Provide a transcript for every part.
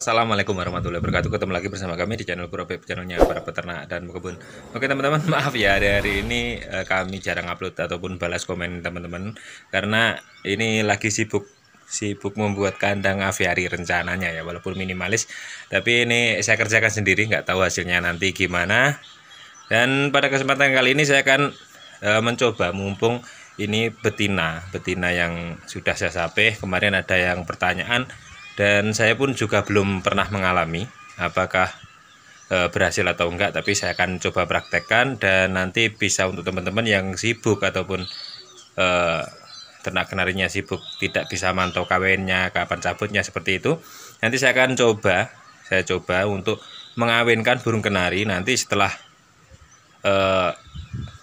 Assalamualaikum warahmatullahi wabarakatuh Ketemu lagi bersama kami di channel Kurobep Channelnya para peternak dan pekebun Oke teman-teman maaf ya hari-hari ini eh, Kami jarang upload ataupun balas komen teman-teman Karena ini lagi sibuk Sibuk membuat kandang aviari rencananya ya Walaupun minimalis Tapi ini saya kerjakan sendiri nggak tahu hasilnya nanti gimana Dan pada kesempatan kali ini saya akan eh, Mencoba mumpung ini betina Betina yang sudah saya sape Kemarin ada yang pertanyaan dan saya pun juga belum pernah mengalami apakah e, berhasil atau enggak tapi saya akan coba praktekkan dan nanti bisa untuk teman-teman yang sibuk ataupun e, ternak kenarinya sibuk tidak bisa mantau kawinnya kapan cabutnya seperti itu nanti saya akan coba saya coba untuk mengawinkan burung kenari nanti setelah e,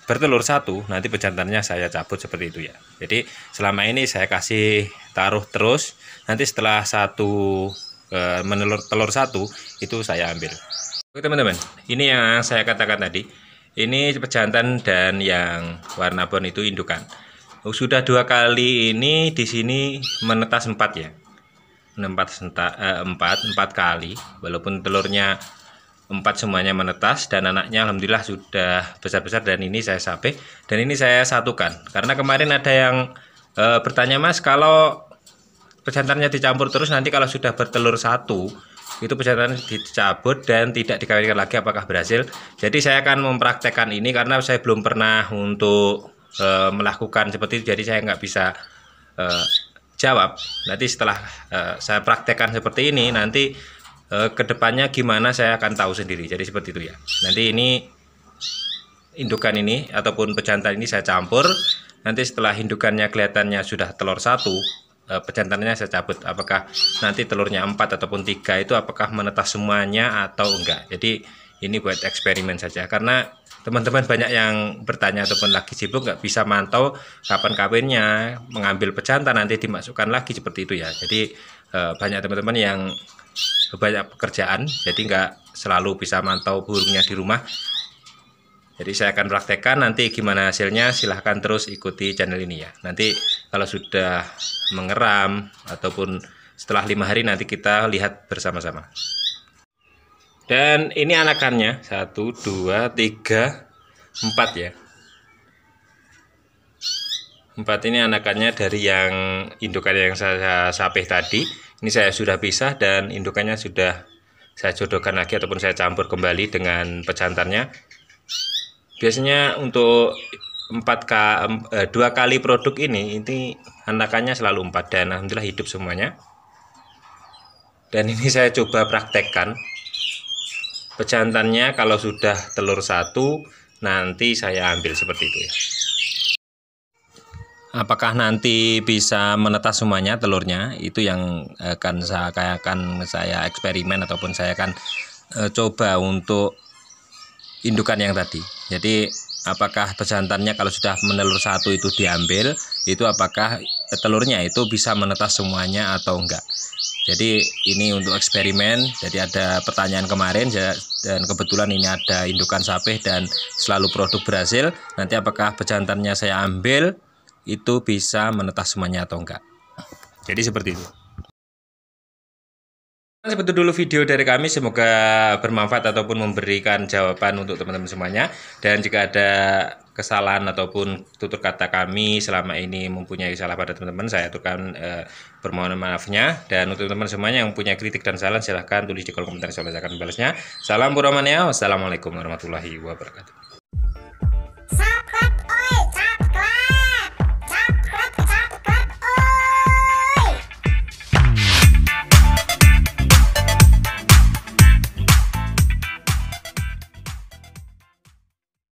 bertelur satu nanti pejantannya saya cabut seperti itu ya jadi selama ini saya kasih taruh terus nanti setelah satu e, menelur telur satu itu saya ambil oke teman-teman ini yang saya katakan tadi ini pejantan dan yang warna bon itu indukan oh, sudah dua kali ini di sini menetas empat ya empat e, empat empat kali walaupun telurnya empat semuanya menetas dan anaknya alhamdulillah sudah besar besar dan ini saya sape dan ini saya satukan karena kemarin ada yang e, bertanya mas kalau pejantannya dicampur terus nanti kalau sudah bertelur satu itu pejantan dicabut dan tidak dikawinkan lagi apakah berhasil jadi saya akan mempraktekkan ini karena saya belum pernah untuk e, melakukan seperti itu jadi saya nggak bisa e, jawab nanti setelah e, saya praktekkan seperti ini nanti e, kedepannya gimana saya akan tahu sendiri jadi seperti itu ya nanti ini indukan ini ataupun pejantan ini saya campur nanti setelah indukannya kelihatannya sudah telur satu Eh, pejantannya saya cabut apakah nanti telurnya empat ataupun tiga itu apakah menetas semuanya atau enggak jadi ini buat eksperimen saja karena teman-teman banyak yang bertanya ataupun lagi sibuk nggak bisa mantau kapan kawinnya mengambil pejantan nanti dimasukkan lagi seperti itu ya jadi eh, banyak teman-teman yang banyak pekerjaan jadi nggak selalu bisa mantau burungnya di rumah jadi saya akan praktekkan nanti gimana hasilnya silahkan terus ikuti channel ini ya nanti kalau sudah mengeram ataupun setelah lima hari nanti kita lihat bersama-sama dan ini anakannya satu dua tiga empat ya empat ini anakannya dari yang indukan yang saya sapih tadi ini saya sudah pisah dan indukannya sudah saya jodohkan lagi ataupun saya campur kembali dengan pejantannya biasanya untuk empat k eh, dua kali produk ini ini anakannya selalu empat dan alhamdulillah hidup semuanya dan ini saya coba praktekkan pejantannya kalau sudah telur satu nanti saya ambil seperti itu ya apakah nanti bisa menetas semuanya telurnya itu yang akan saya akan saya eksperimen ataupun saya akan eh, coba untuk indukan yang tadi jadi apakah pejantannya kalau sudah menelur satu itu diambil itu apakah telurnya itu bisa menetas semuanya atau enggak jadi ini untuk eksperimen jadi ada pertanyaan kemarin ya, dan kebetulan ini ada indukan sapi dan selalu produk berhasil nanti apakah pejantannya saya ambil itu bisa menetas semuanya atau enggak jadi seperti itu seperti dulu video dari kami, semoga bermanfaat ataupun memberikan jawaban untuk teman-teman semuanya. Dan jika ada kesalahan ataupun tutur kata kami selama ini mempunyai salah pada teman-teman, saya aturkan eh, permohonan maafnya. Dan untuk teman-teman semuanya yang punya kritik dan saran, silahkan tulis di kolom komentar, saya akan balasnya. Salam Puromania, wassalamualaikum warahmatullahi wabarakatuh.